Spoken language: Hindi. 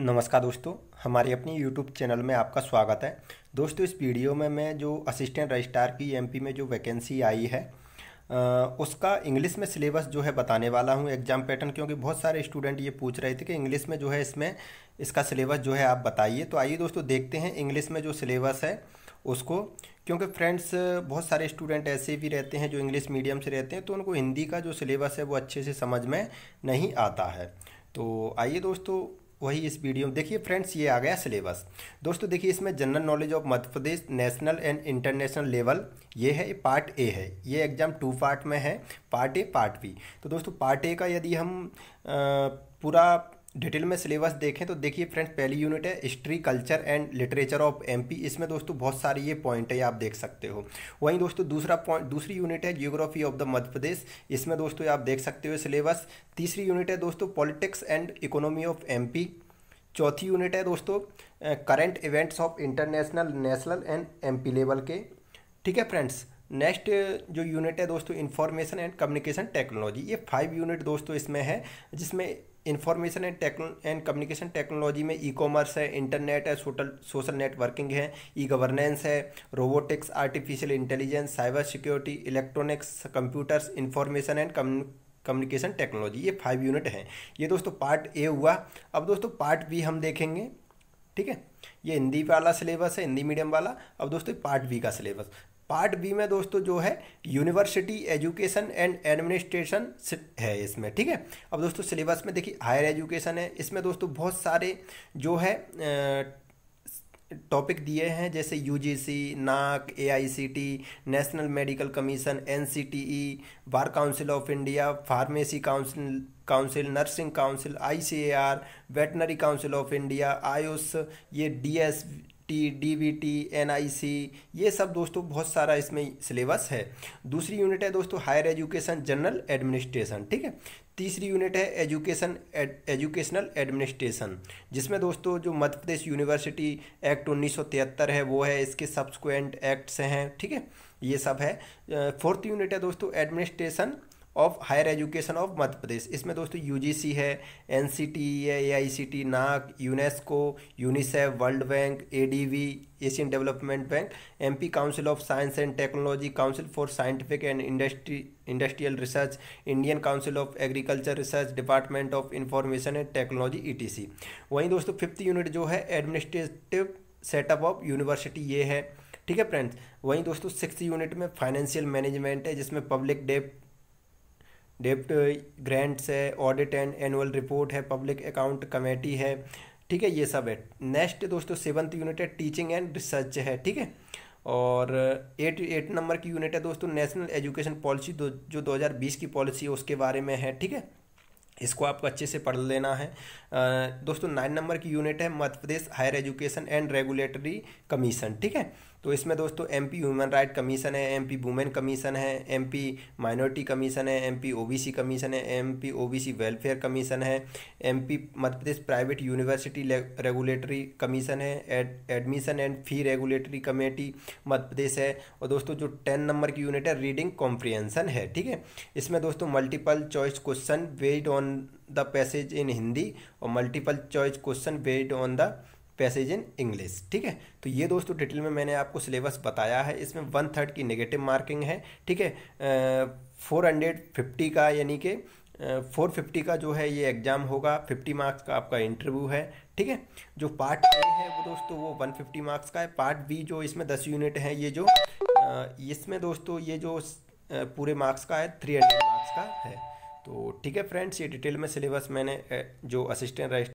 नमस्कार दोस्तों हमारे अपनी यूट्यूब चैनल में आपका स्वागत है दोस्तों इस वीडियो में मैं जो असिस्टेंट रजिस्ट्रार की एमपी में जो वैकेंसी आई है उसका इंग्लिश में सिलेबस जो है बताने वाला हूँ एग्जाम पैटर्न क्योंकि बहुत सारे स्टूडेंट ये पूछ रहे थे कि इंग्लिश में जो है इसमें इसका सिलेबस जो है आप बताइए तो आइए दोस्तों देखते हैं इंग्लिश में जो सिलेबस है उसको क्योंकि फ्रेंड्स बहुत सारे स्टूडेंट ऐसे भी रहते हैं जो इंग्लिश मीडियम से रहते हैं तो उनको हिंदी का जो सिलेबस है वो अच्छे से समझ में नहीं आता है तो आइए दोस्तों वही इस वीडियो में देखिए फ्रेंड्स ये आ गया सिलेबस दोस्तों देखिए इसमें general knowledge of Madhya Pradesh national and international level ये है पार्ट ए है ये एग्ज़ाम टू पार्ट में है पार्ट ए पार्ट बी तो दोस्तों पार्ट ए का यदि हम आ, पूरा डिटेल में सिलेबस देखें तो देखिए फ्रेंड्स पहली यूनिट है history culture and literature of MP इसमें दोस्तों बहुत सारी ये पॉइंट है आप देख सकते हो वहीं दोस्तों दूसरा पॉइंट दूसरी यूनिट है geography of the Madhya Pradesh इसमें दोस्तों आप देख सकते हो सिलेबस तीसरी यूनिट है दोस्तों politics and economy of M चौथी यूनिट है दोस्तों current events of international national and M level के ठीक है फ्रेंड्स नेक्स्ट जो यूनिट है दोस्तों इन्फॉर्मेशन एंड कम्युनिकेशन टेक्नोलॉजी ये फाइव यूनिट दोस्तों इसमें है जिसमें information and techno and communication technology में ई कॉमर्स है इंटरनेट है सोटल सोशल नेटवर्किंग है ई गवर्नेंस है robotics artificial intelligence cyber security electronics computers information and communication technology ये फाइव यूनिट हैं ये दोस्तों पार्ट ए हुआ अब दोस्तों पार्ट बी हम देखेंगे ठीक है ये हिंदी वाला सिलेबस है हिंदी मीडियम वाला अब दोस्तों पार्ट बी का सिलेबस पार्ट बी में दोस्तों जो है यूनिवर्सिटी एजुकेशन एंड एडमिनिस्ट्रेशन है इसमें ठीक है अब दोस्तों सिलेबस में देखिए हायर एजुकेशन है इसमें दोस्तों बहुत सारे जो है आ, टॉपिक दिए हैं जैसे UGC NAAC AICTE national medical commission NCTE bar council of India pharmacy council council nursing council ICAR veterinary council of India AYUSH ये DS T D B T N I C ये सब दोस्तों बहुत सारा इसमें सिलेबस है दूसरी यूनिट है दोस्तों हायर एजुकेशन जनरल एडमिनिस्ट्रेशन ठीक है तीसरी यूनिट है एजुकेशन एजुकेशनल एडमिनिस्ट्रेशन जिसमें दोस्तों जो मध्य प्रदेश यूनिवर्सिटी एक्ट तिहत्तर है वो है इसके सब्सक्वेंट एक्ट्स हैं ठीक है ये सब है फोर्थ यूनिट है दोस्तों administration of higher education of Madhya Pradesh इसमें दोस्तों यूजीसी है एनसीटी e है AICTE NAAC UNESCO UNICEF world bank ADB Asian development bank MP council of science and technology council for scientific and industry industrial research Indian council of agriculture research department of information and technology ETC वहीं दोस्तों फिफ्थ यूनिट जो है एडमिनिस्ट्रेटिव सेटअप ऑफ यूनिवर्सिटी ये है ठीक है फ्रेंड्स वहीं दोस्तों सिक्स यूनिट में फाइनेंशियल मैनेजमेंट है जिसमें पब्लिक डेप डेप्ट ग्रांट्स है ऑडिट एंड एनुअल रिपोर्ट है पब्लिक अकाउंट कमेटी है ठीक है ये सब है नेक्स्ट दोस्तों सेवन्थ यूनिट है टीचिंग एंड रिसर्च है ठीक है और एट एट नंबर की यूनिट है दोस्तों नेशनल एजुकेशन पॉलिसी दो जो 2020 की पॉलिसी है उसके बारे में है ठीक है इसको आपको अच्छे से पढ़ लेना है दोस्तों नाइन नंबर की यूनिट है Madhya Pradesh higher education and regulatory commission ठीक है तो इसमें दोस्तों एमपी ह्यूमन राइट कमीशन है एमपी वुमेन कमीशन है एमपी माइनॉरिटी कमीशन है एमपी ओबीसी कमीशन है एमपी ओबीसी वेलफेयर कमीशन है MP Madhya Pradesh private university regulatory commission है admission and fee regulatory committee Madhya Pradesh है और दोस्तों जो टेन नंबर की यूनिट है रीडिंग कॉम्प्रिहेंसन है ठीक है इसमें दोस्तों multiple choice question based on the passage in Hindi और multiple choice question based on the passage in English ठीक है तो ये दोस्तों डिटेल में मैंने आपको सिलेबस बताया है इसमें वन थर्ड की नेगेटिव मार्किंग है ठीक है फोर हंड्रेड फिफ्टी का यानी कि फोर फिफ्टी का जो है ये एग्ज़ाम होगा फिफ्टी मार्क्स का आपका इंटरव्यू है ठीक है जो पार्ट ए है वो दोस्तों वो वन फिफ्टी मार्क्स का है पार्ट बी जो इसमें दस यूनिट है ये जो इसमें दोस्तों ये जो पूरे मार्क्स का है थ्री हंड्रेड मार्क्स का है तो ठीक है फ्रेंड्स ये डिटेल में सिलेबस मैंने जो असिस्टेंट रजिस्टर